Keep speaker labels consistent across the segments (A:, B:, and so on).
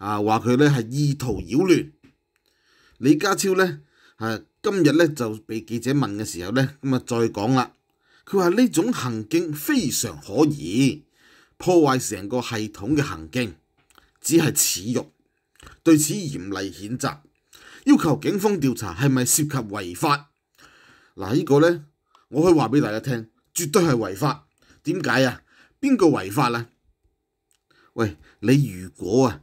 A: 啊，话佢咧系意图扰乱李家超咧，诶，今日咧就被记者问嘅时候咧，咁啊再讲啦。佢话呢种行径非常可疑，破坏成个系统嘅行径，只系耻辱，对此严厉谴责，要求警方调查系咪涉及违法。嗱，呢个咧，我可以话俾大家听，绝对系违法。点解啊？边个违法啊？喂，你如果啊？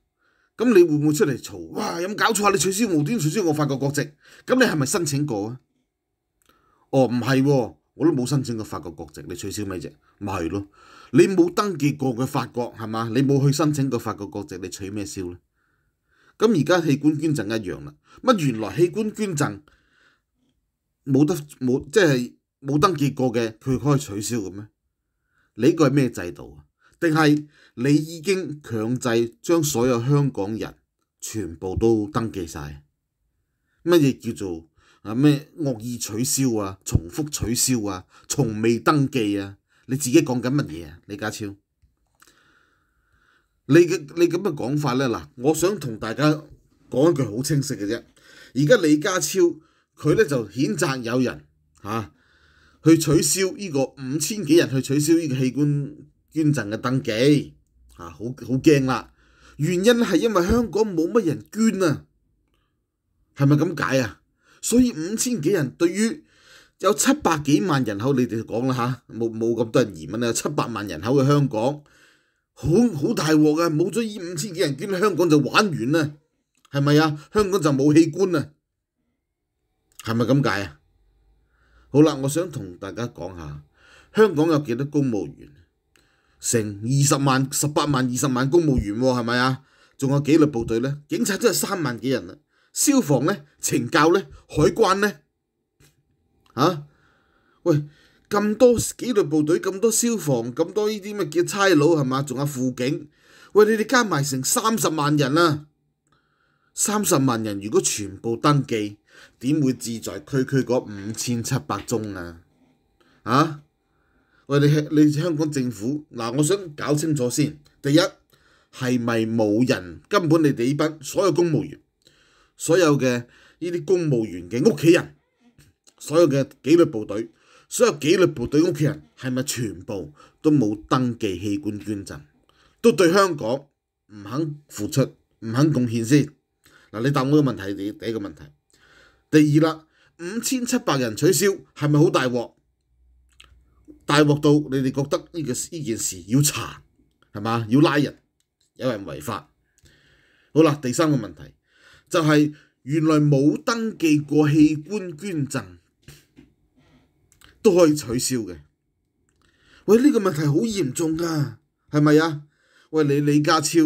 A: 咁你會唔會出嚟嘈？哇！有冇搞錯啊？你取消無端取消我法國國籍？咁你係咪申請過啊？哦，唔係喎，我都冇申請過法國國籍，你取消咩啫？咪係咯，你冇登記過嘅法國係嘛？你冇去申請過法國國籍，你取消咩？咁而家器官捐贈一樣啦。乜原來器官捐贈冇得冇即係冇登記過嘅，佢可以取消嘅咩？你呢個係咩制度啊？定係你已經強制將所有香港人全部都登記晒？乜嘢叫做啊？咩惡意取消啊？重複取消啊？從未登記啊？你自己講緊乜嘢啊？李家超，你嘅你咁嘅講法咧嗱，我想同大家講一句好清晰嘅啫。而家李家超佢咧就譴責有人嚇去取消呢個五千幾人去取消呢個器官。捐赠嘅登记啊，好好惊啦！原因系因为香港冇乜人捐啊，系咪咁解啊？所以五千几人对于有七百几万人口，你哋讲啦吓，冇冇咁多人移民啦？七百万人口嘅香港，好好大镬嘅，冇咗呢五千几人捐，香港就玩完啦，系咪啊？香港就冇器官啊，系咪咁解啊？好啦，我想同大家讲下，香港有几多公务员？成二十萬、十八萬、二十萬公務員係咪啊？仲有紀律部隊咧，警察都係三萬幾人啦。消防咧、情教咧、海關咧，啊，喂！咁多紀律部隊，咁多消防，咁多呢啲咩叫差佬係嘛？仲有輔警，喂，你哋加埋成三十萬人啦！三十萬人如果全部登記，點會自在區區嗰五千七百宗啊？啊！我哋香你香港政府嗱，我想搞清楚先。第一係咪冇人根本你哋呢班所有公務員，所有嘅呢啲公務員嘅屋企人，所有嘅紀律部隊，所有紀律部隊屋企人係咪全部都冇登記器官捐贈，都對香港唔肯付出唔肯貢獻先？嗱，你答我個問題，你第一個問題。第二啦，五千七百人取消係咪好大禍？大镬到你哋觉得呢个呢件事要查系嘛？要拉人，有人违法。好啦，第三个问题就系原来冇登记过器官捐赠都可以取消嘅。喂，呢个问题好严重啊，系咪啊？喂，你李家超，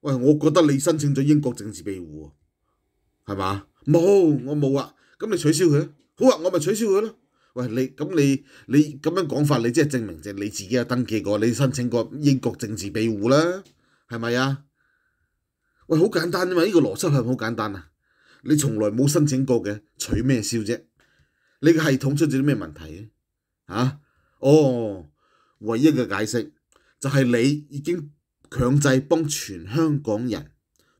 A: 喂，我觉得你申请咗英国政治庇护，系嘛？冇，我冇啊。咁你取消佢啊？好啊，我咪取消佢咯。喂，你咁你你咁樣講法，你即係證明就你自己有登記過，你申請過英國政治庇護啦，係咪啊？喂，好簡單啫嘛，呢個邏輯係好簡單啊！你從來冇申請過嘅，取咩笑啫？你嘅系統出咗啲咩問題啊？哦，唯一嘅解釋就係你已經強制幫全香港人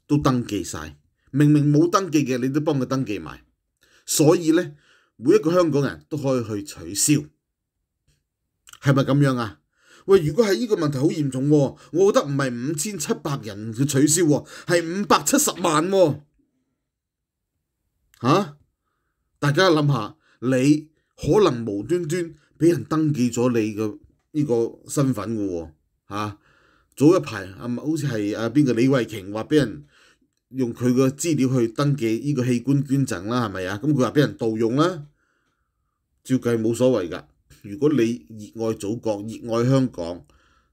A: 都登記晒，明明冇登記嘅，你都幫佢登記埋，所以咧。每一个香港人都可以去取消，系咪咁样啊？喂，如果系呢个问题好严重，我觉得唔系五千七百人去取消，系五百七十万喎。嚇！大家谂下，你可能无端端俾人登记咗你嘅呢个身份嘅喎。嚇！早一排啊，好似系啊边个李慧琼话人。用佢個資料去登記呢個器官捐贈啦，係咪啊？咁佢話俾人盜用啦，照計冇所謂㗎。如果你熱愛祖國、熱愛香港，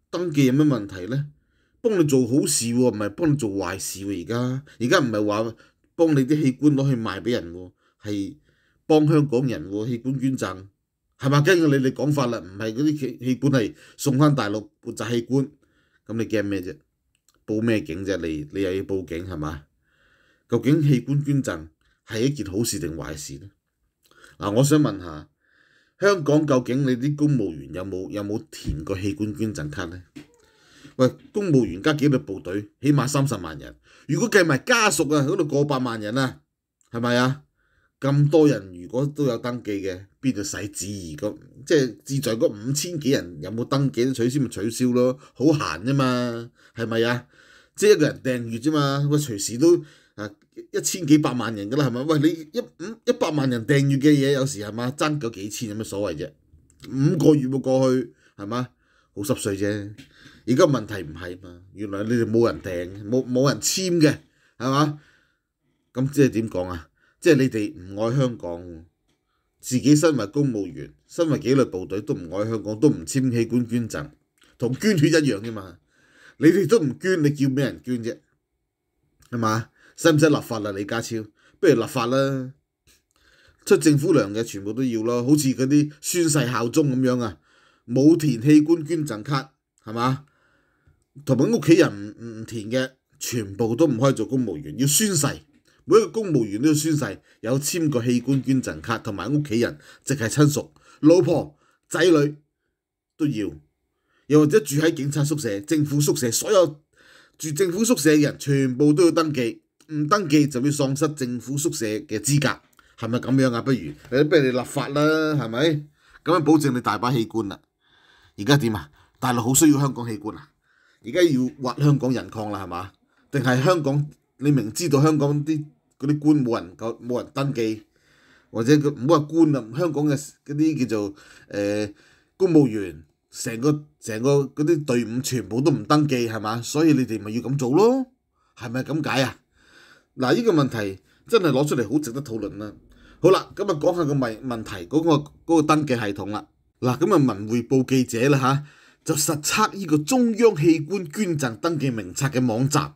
A: 登記有咩問題咧？幫你做好事喎，唔係幫你做壞事喎。而家而家唔係話幫你啲器官攞去賣俾人喎，係幫香港人器官捐贈，係咪？根據你哋講法啦，唔係嗰啲器官係送返大陸活集器官，咁你驚咩啫？报咩警啫？你你又要报警系嘛？究竟器官捐赠系一件好事定坏事咧？嗱，我想问下香港究竟你啲公务员有冇有冇填過器官捐赠卡咧？喂，公务员加几多部队？起码三十万人。如果计埋家属啊，嗰度过百万人啊，系咪啊？咁多人如果都有登記嘅，邊度使旨意咁？即係志在嗰五千幾人有冇登記？取消咪取消咯，好閒啫嘛，係咪啊？即係一個人訂住啫嘛，喂，隨時都啊一千幾百萬人噶啦，係咪？喂，你一五一百萬人訂住嘅嘢，有時係嘛爭咗幾千有乜所謂啫？五個月冇過去係嘛，好濕碎啫。而家問題唔係嘛，原來你哋冇人訂，冇冇人簽嘅，係嘛？咁即係點講啊？即係你哋唔愛香港，自己身為公務員、身為紀律部隊都唔愛香港，都唔簽器官捐贈，同捐血一樣啫嘛。你哋都唔捐，你叫咩人捐啫？係嘛？使唔使立法啦，李家超？不如立法啦，出政府糧嘅全部都要咯。好似嗰啲宣誓效忠咁樣啊，冇填器官捐贈卡係嘛？同埋屋企人唔唔填嘅，全部都唔可以做公務員，要宣誓。每一個公務員都要宣誓，有簽個器官捐贈卡，同埋屋企人，即係親屬、老婆、仔女都要。又或者住喺警察宿舍、政府宿舍，所有住政府宿舍嘅人全部都要登記，唔登記就會喪失政府宿舍嘅資格。係咪咁樣啊？不如，不如你立法啦，係咪？咁樣保證你大把器官啦。而家點啊？大陸好需要香港器官啊！而家要挖香港人礦啦，係嘛？定係香港？你明知道香港啲？嗰啲官冇人夠冇人登記，或者佢唔好話官啊，香港嘅嗰啲叫做誒公務員，成個成個嗰啲隊伍全部都唔登記係嘛，所以你哋咪要咁做咯，係咪咁解啊？嗱，依個問題真係攞出嚟好值得討論啦。好啦，咁啊講下個問問題嗰個嗰個登記系統啦。嗱，咁啊文匯報記者啦嚇，就實測依個中央器官捐贈登記名冊嘅網站。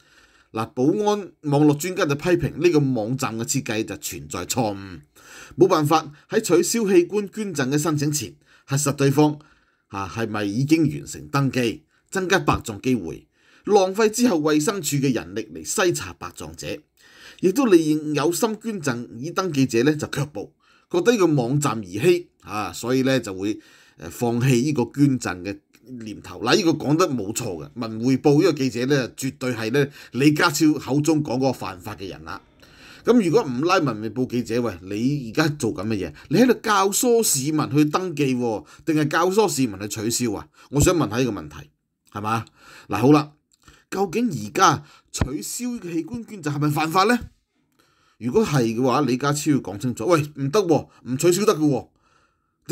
A: 嗱，保安網絡專家就批評呢個網站嘅設計就存在錯誤，冇辦法喺取消器官捐贈嘅申請前核實對方嚇係咪已經完成登記，增加白撞機會，浪費之後衛生署嘅人力嚟篩查白撞者，亦都利有心捐贈已登記者咧就卻步，覺得呢個網站兒欺嚇，所以咧就會誒放棄呢個捐贈嘅。念头嗱，呢個講得冇錯嘅，《文匯報》呢個記者咧，絕對係咧李家超口中講嗰個犯法嘅人啦。咁如果唔拉《文匯報》記者喂，你而家做緊乜嘢？你喺度教唆市民去登記，定係教唆市民去取消啊？我想問下呢個問題，係嘛？嗱，好啦，究竟而家取消器官捐贈係咪犯法咧？如果係嘅話，李家超要講清楚。喂，唔得喎，唔取消得嘅喎。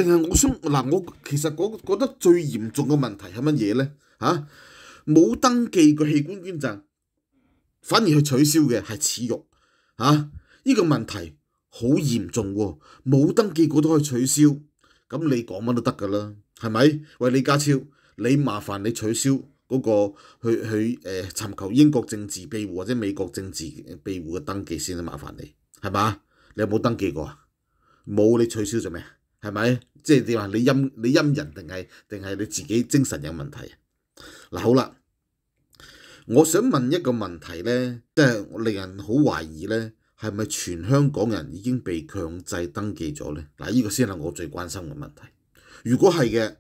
A: 定係我想嗱？我其實嗰覺得最嚴重嘅問題係乜嘢咧？嚇，冇登記個器官捐贈，反而去取消嘅係恥辱。嚇，呢個問題好嚴重喎！冇登記過都可以取消，咁你講乜都得㗎啦，係咪？喂，李家超，你麻煩你取消嗰個去去誒尋求英國政治庇護或者美國政治庇護嘅登記先啦，麻煩你係嘛？你有冇登記過啊？冇，你取消做咩啊？係咪？即係點話？你陰你陰人定係定係你自己精神有問題？嗱好啦，我想問一個問題咧，即係令人好懷疑咧，係咪全香港人已經被強制登記咗咧？嗱，依個先係我最關心嘅問題。如果係嘅，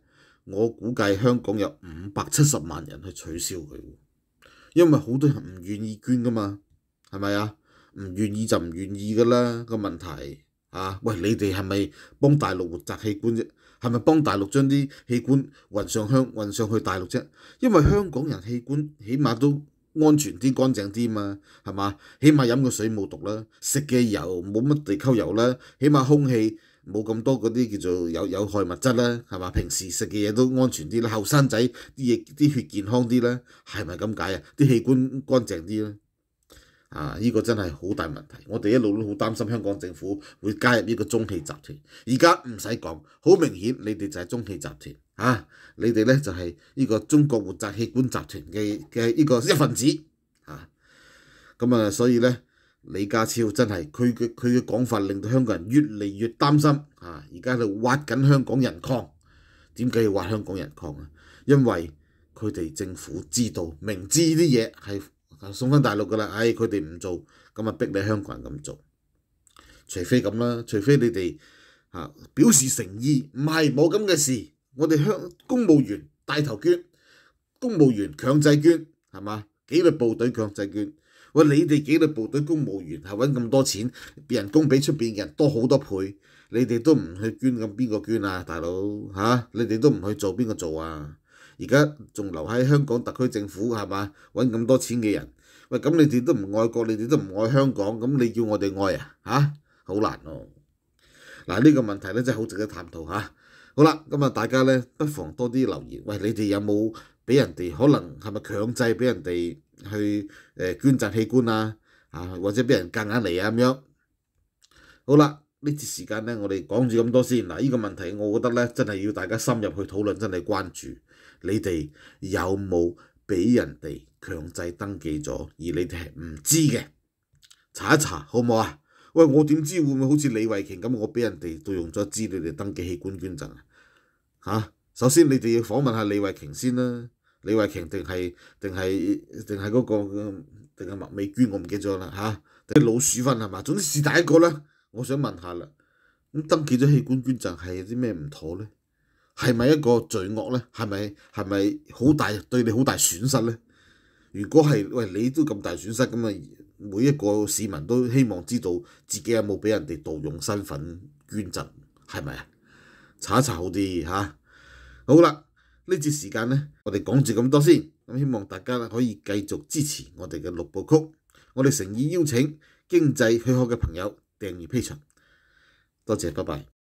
A: 我估計香港有五百七十萬人去取消佢，因為好多人唔願意捐噶嘛，係咪啊？唔願意就唔願意噶啦個問題。啊喂！你哋係咪幫大陸摘器官啫？係咪幫大陸將啲器官運上香、運上去大陸啫？因為香港人器官起碼都安全啲、乾淨啲嘛，係嘛？起碼飲個水冇毒啦，食嘅油冇乜地溝油啦，起碼空氣冇咁多嗰啲叫做有有害物質啦，係嘛？平時食嘅嘢都安全啲啦，後生仔啲嘢啲血健康啲啦，係咪咁解啊？啲器官乾淨啲啦。啊！依個真係好大問題，我哋一路都好擔心香港政府會加入呢個中企集團。而家唔使講，好明顯你哋就係中企集團，啊！你哋咧就係呢個中國活塞器官集團嘅嘅依個一份子，啊！咁啊，所以咧，李家超真係佢嘅佢嘅講法，令到香港人越嚟越擔心，啊！而家喺度挖緊香港人礦，點解要挖香港人礦啊？因為佢哋政府知道，明知啲嘢係。送翻大陸噶啦，唉！佢哋唔做，咁啊逼你香港人咁做，除非咁啦，除非你哋啊表示誠意，唔係冇咁嘅事。我哋香公務員帶頭捐，公務員強制捐，係嘛？紀律部隊強制捐。喂，你哋紀律部隊公務員係揾咁多錢，人工比出邊嘅人多好多倍，你哋都唔去捐咁，邊個捐啊？大佬嚇，你哋都唔去做，邊個做啊？而家仲留喺香港特區政府係嘛揾咁多錢嘅人？喂，咁你哋都唔愛國，你哋都唔愛香港，咁你要我哋愛啊？嚇，好難哦！嗱，呢個問題咧真係好值得探討嚇。好啦，咁啊大家咧不妨多啲留言。喂，你哋有冇俾人哋可能係咪強制俾人哋去誒捐贈器官啊？啊，或者俾人割硬嚟啊咁樣？好啦，呢次時間咧，我哋講住咁多先。嗱，依個問題，我覺得咧真係要大家深入去討論，真係關注。你哋有冇俾人哋強制登記咗？而你哋係唔知嘅，查一查好唔好啊？喂，我點知會唔會好似李慧瓊咁？我俾人哋盜用咗資料嚟登記器官捐贈啊？嚇！首先你哋要訪問下李慧瓊先啦。李慧瓊定係定係定係嗰個定係麥美娟？我唔記咗啦嚇。啲老鼠分係嘛？總之是第一個啦。我想問下啦，咁登記咗器官捐贈係啲咩唔妥咧？係咪一個罪惡咧？係咪係咪好大對你好大損失咧？如果係，喂你都咁大損失，咁啊每一個市民都希望知道自己有冇俾人哋盜用身份捐贈，係咪啊？查一查好啲嚇。好啦，呢節時間咧，我哋講住咁多先。咁希望大家可以繼續支持我哋嘅六部曲。我哋誠意邀請經濟虛渴嘅朋友訂義批尋。多謝，拜拜。